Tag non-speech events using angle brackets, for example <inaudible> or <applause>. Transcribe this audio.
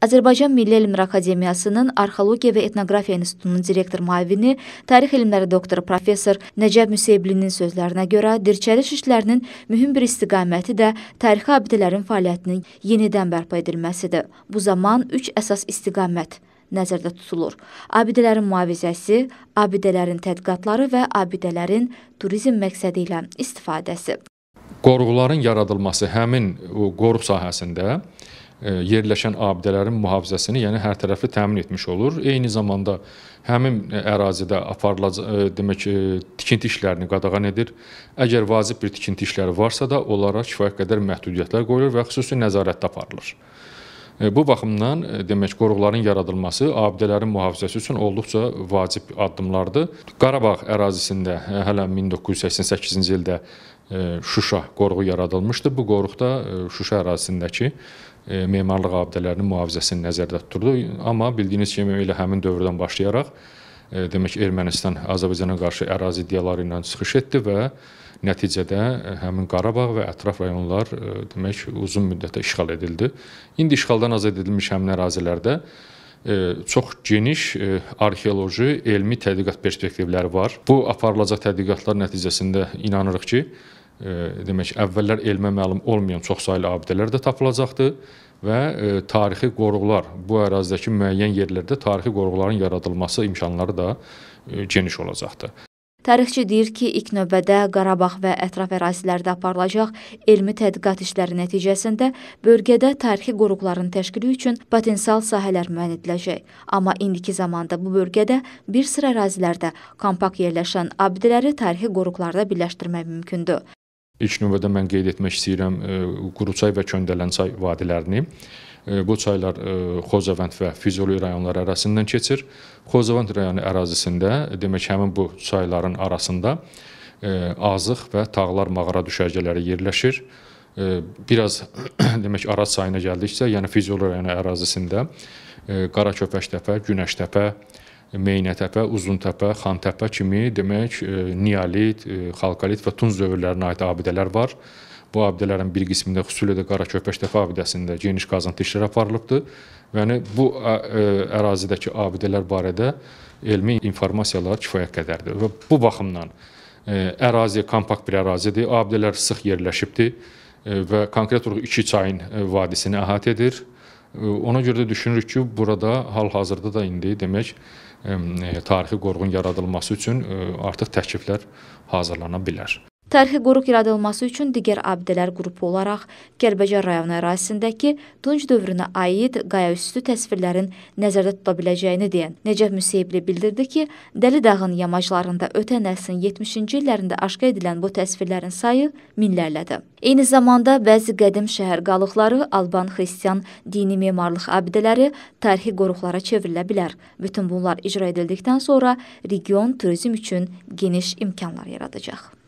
Azərbaycan Milli Elmlər Akademiyasının Arxeologiya və Etnografiya İnstitutunun direktor müavini, tarix elmləri doktoru professor Nəcəb Müseyblinin sözlərinə görə dirçəliş işlərinin mühüm bir istiqaməti də tarixi abidələrin fəaliyyətinin yenidən bərpa edilməsidir. Bu zaman üç əsas istiqamət nəzərdə tutulur. Abidələrin mühafizəsi, abidələrin tədqiqatları və abidələrin turizm məqsədi ilə istifadəsi. Qoruqların yaradılması həmin qoruq sahəsində E, yerləşən abidələrin mühafizəsini, yəni hər tərəfli təmin etmiş olur. Eyni zamanda həmin ərazidə aparılacaq e, demək e, tikinti işlərini qadağan edir. Əgər vacib bir tikinti işləri varsa da, onlara kifayət qədər məhdudiyyətlər qoyulur və xüsusi nəzarət aparılır. E, bu baxımdan e, demək qoruqların yaradılması abidələrin mühafizəsi üçün olduqca vacib addımlardır. Qarabağ ərazisində e, hələ 1988-ci ildə Şuşa qoruğu yaradılmışdı. Bu qoruqda Şuşa ərazisindəki memarlıq abidələrinin mühafizəsini nəzərdə tuturdu. Amma bildiyiniz kimi elə həmin dövrdən başlayaraq demək Ermənistan Azərbaycana qarşı ərazi iddiaları ilə çıxış etdi və Nəticədə e, həmin Qarabağ və ətraf rayonlar e, demək uzun müddətə işğal edildi. İndi işğaldan azad edilmiş həmin ərazilərdə e, çox geniş arxeoloji, elmi tədqiqat perspektivləri var. Bu aparılacaq tədqiqatlar nəticəsində inanırıq ki, demək əvvəllər elmə məlum olmayan çoxsaylı abidələr də tapılacaqdır və tarixi qoruqlar, bu ərazidəki müəyyən yerlərdə tarixi qoruqların yaradılması imkanları da geniş olacaqdır. Tarixçi deyir ki, ilk növbədə Qarabağ və ətraf ərazilərdə aparılacaq elmi tədqiqat işləri nəticəsində bölgədə tarixi qoruqların təşkili üçün potensial sahələr müəyyən ediləcək. Amma indiki zamanda bu bölgədə bir sıra ərazilərdə kompakt yerləşən abidələri tarixi qoruqlarda birləşdirmək mümkündür. İlk növbədə mən qeyd etmək istəyirəm e, Quruçay və Köndələnçay vadilərini. Bu çaylar e, Xocavənd və Füzuli rayonları arasından keçir. Xocavənd rayonu ərazisində, demək həmin bu çayların arasında e, azıq və tağlar mağara düşərgələri yerləşir. E, biraz <clears throat> demək Araz çayına gəldikcə, yəni Füzuli rayonu ərazisində Qaraköpəş təpə, Günəş təpə, Meynətəpə, Uzuntəpə, Xantəpə kimi demək niyalit, xalqalit və tunz dövrlərinə aid abidələr var. Bu abidələrin bir qismində, xüsusilə də Qaraköpəş Təpə abidəsində geniş qazıntı işləri aparılıbdır. Yəni bu ərazidəki abidələr barədə elmi informasiyalar kifayət qədərdir və bu baxımdan ərazi kompakt bir ərazidir. Abidələr sıx yerləşibdir və konkret olaraq iki çayın vadisini əhatə edir. Ona görə də düşünürük ki, burada hal-hazırda da indi demək tarixi qorğun yaradılması üçün artıq təkliflər hazırlana bilər. Tarixi qoruq yaradılması üçün digər abidələr qrupu olaraq Kəlbəcər rayonu ərazisindəki tunç dövrünə aid qayaüstü təsvirlərin nəzərdə tuta biləcəyini deyən Necəf Müseyibli bildirdi ki, Dəli dağın yamaclarında ötən əsrin 70-ci illərində aşkar edilən bu təsvirlərin sayı minlərlədir. Eyni zamanda bəzi qədim şəhər qalıqları, Alban xristian dini memarlıq abidələri tarixi qoruqlara çevrilə bilər. Bütün bunlar icra edildikdən sonra region turizm üçün geniş imkanlar yaradacaq.